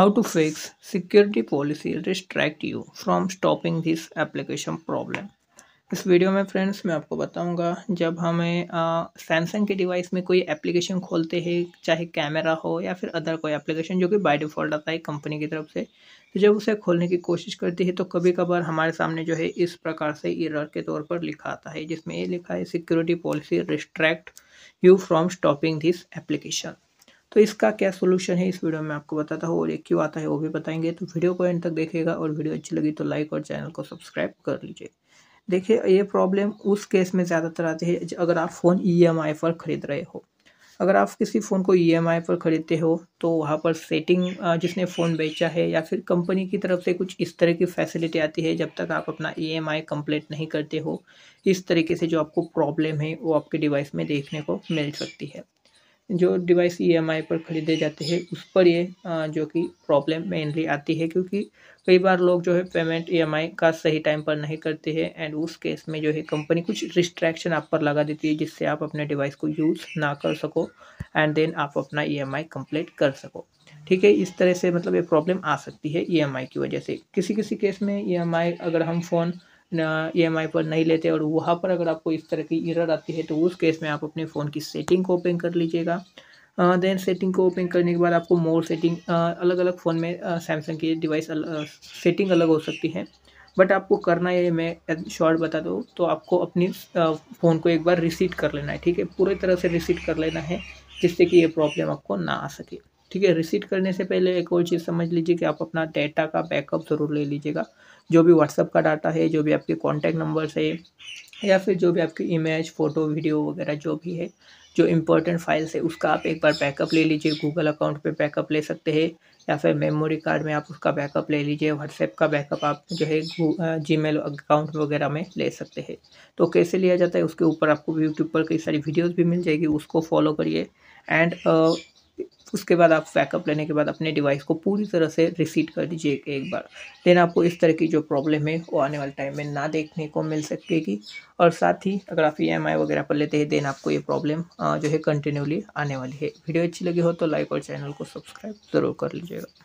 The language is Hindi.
how to fix security policy restrict you from stopping this application problem इस वीडियो में फ्रेंड्स मैं आपको बताऊंगा जब हमें सैमसंग के डिवाइस में कोई एप्लीकेशन खोलते हैं चाहे कैमरा हो या फिर अदर कोई एप्लीकेशन जो कि बाय डिफ़ॉल्ट आता है कंपनी की तरफ से तो जब उसे खोलने की कोशिश करती है तो कभी कभार हमारे सामने जो है इस प्रकार से एरर के तौर पर लिखा आता है जिसमें ये लिखा है security policy restrict you from stopping this application तो इसका क्या सोल्यूशन है इस वीडियो में आपको बताता हूँ और ये क्यों आता है वो भी बताएंगे तो वीडियो को एंड तक देखेगा और वीडियो अच्छी लगी तो लाइक और चैनल को सब्सक्राइब कर लीजिए देखिए ये प्रॉब्लम उस केस में ज़्यादातर आती है अगर आप फ़ोन ई e पर ख़रीद रहे हो अगर आप किसी फ़ोन को ई e पर ख़रीदते हो तो वहाँ पर सेटिंग जिसने फ़ोन बेचा है या फिर कंपनी की तरफ से कुछ इस तरह की फैसिलिटी आती है जब तक आप अपना ई एम कंप्लीट नहीं करते हो इस तरीके से जो आपको प्रॉब्लम है वो आपके डिवाइस में देखने को मिल सकती है जो डिवाइस ईएमआई e पर ख़रीदे जाते हैं उस पर ये जो कि प्रॉब्लम मेनली आती है क्योंकि कई बार लोग जो है पेमेंट ईएमआई e का सही टाइम पर नहीं करते हैं एंड उस केस में जो है कंपनी कुछ रिस्ट्रैक्शन आप पर लगा देती है जिससे आप अपने डिवाइस को यूज़ ना कर सको एंड देन आप अपना ई e कंप्लीट कर सको ठीक है इस तरह से मतलब ये प्रॉब्लम आ सकती है ई की वजह से किसी किसी केस में ई अगर हम फ़ोन ई एम आई पर नहीं लेते और वहाँ पर अगर आपको इस तरह की इरर आती है तो उस केस में आप अपने फ़ोन की सेटिंग को ओपन कर लीजिएगा देन सेटिंग को ओपन करने के बाद आपको मोर सेटिंग अलग अलग फ़ोन में सैमसंग की डिवाइस अल, सेटिंग अलग हो सकती है बट आपको करना है मैं शॉर्ट बता दूँ तो आपको अपनी फ़ोन को एक बार रिसीट कर लेना है ठीक है पूरी तरह से रिसीट कर लेना है जिससे कि ये प्रॉब्लम आपको ना आ सके ठीक है रिसीट करने से पहले एक और चीज़ समझ लीजिए कि आप अपना डेटा का बैकअप ज़रूर ले लीजिएगा जो भी व्हाट्सअप का डाटा है जो भी आपके कॉन्टैक्ट नंबर्स है या फिर जो भी आपकी इमेज फ़ोटो वीडियो वगैरह जो भी है जो इम्पोर्टेंट फाइल्स है उसका आप एक बार बैकअप ले लीजिए गूगल अकाउंट पे बैकअप ले सकते हैं या फिर मेमोरी कार्ड में आप उसका बैकअप ले लीजिए व्हाट्सएप का बैकअप आप जो है जी अकाउंट वगैरह में ले सकते हैं तो कैसे लिया जाता है उसके ऊपर आपको यूट्यूब पर कई सारी वीडियोज़ भी मिल जाएगी उसको फॉलो करिए एंड उसके बाद आप बैकअप लेने के बाद अपने डिवाइस को पूरी तरह से रिसीट कर दीजिए एक बार देन आपको इस तरह की जो प्रॉब्लम है वो आने वाले टाइम में ना देखने को मिल सकेगी और साथ ही अगर आप ई वगैरह पर लेते हैं देन आपको ये प्रॉब्लम जो है कंटिन्यूली आने वाली है वीडियो अच्छी लगी हो तो लाइक और चैनल को सब्सक्राइब ज़रूर कर लीजिएगा